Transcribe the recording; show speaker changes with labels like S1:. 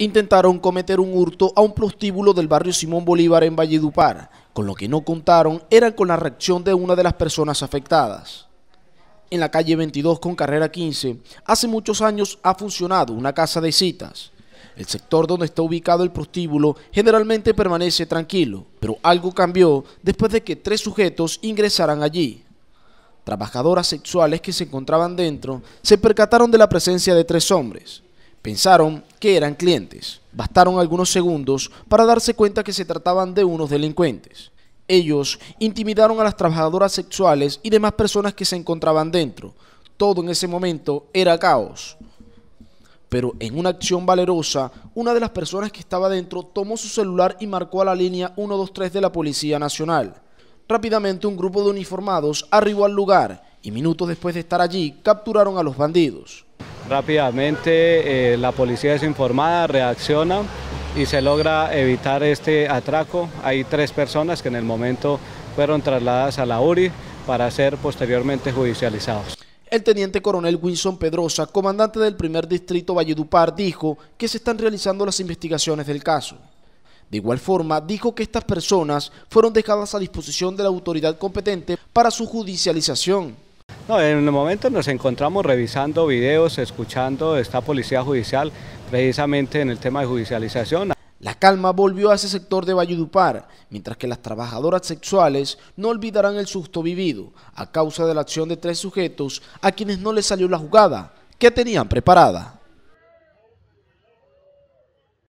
S1: intentaron cometer un hurto a un prostíbulo del barrio Simón Bolívar en Valledupar. Con lo que no contaron era con la reacción de una de las personas afectadas. En la calle 22 con carrera 15, hace muchos años ha funcionado una casa de citas. El sector donde está ubicado el prostíbulo generalmente permanece tranquilo, pero algo cambió después de que tres sujetos ingresaran allí. Trabajadoras sexuales que se encontraban dentro se percataron de la presencia de tres hombres. Pensaron que eran clientes. Bastaron algunos segundos para darse cuenta que se trataban de unos delincuentes. Ellos intimidaron a las trabajadoras sexuales y demás personas que se encontraban dentro. Todo en ese momento era caos. Pero en una acción valerosa, una de las personas que estaba dentro tomó su celular y marcó a la línea 123 de la Policía Nacional. Rápidamente un grupo de uniformados arribó al lugar y minutos después de estar allí capturaron a los bandidos.
S2: Rápidamente eh, la policía es informada, reacciona y se logra evitar este atraco. Hay tres personas que en el momento fueron trasladadas a la URI para ser posteriormente judicializados.
S1: El teniente coronel Wilson Pedrosa, comandante del primer distrito Valledupar, dijo que se están realizando las investigaciones del caso. De igual forma, dijo que estas personas fueron dejadas a disposición de la autoridad competente para su judicialización
S2: en el momento nos encontramos revisando videos, escuchando, esta Policía Judicial precisamente en el tema de judicialización. La calma volvió a ese sector de Valledupar,
S1: mientras que las trabajadoras sexuales no olvidarán el susto vivido a causa de la acción de tres sujetos a quienes no les salió la jugada que tenían preparada.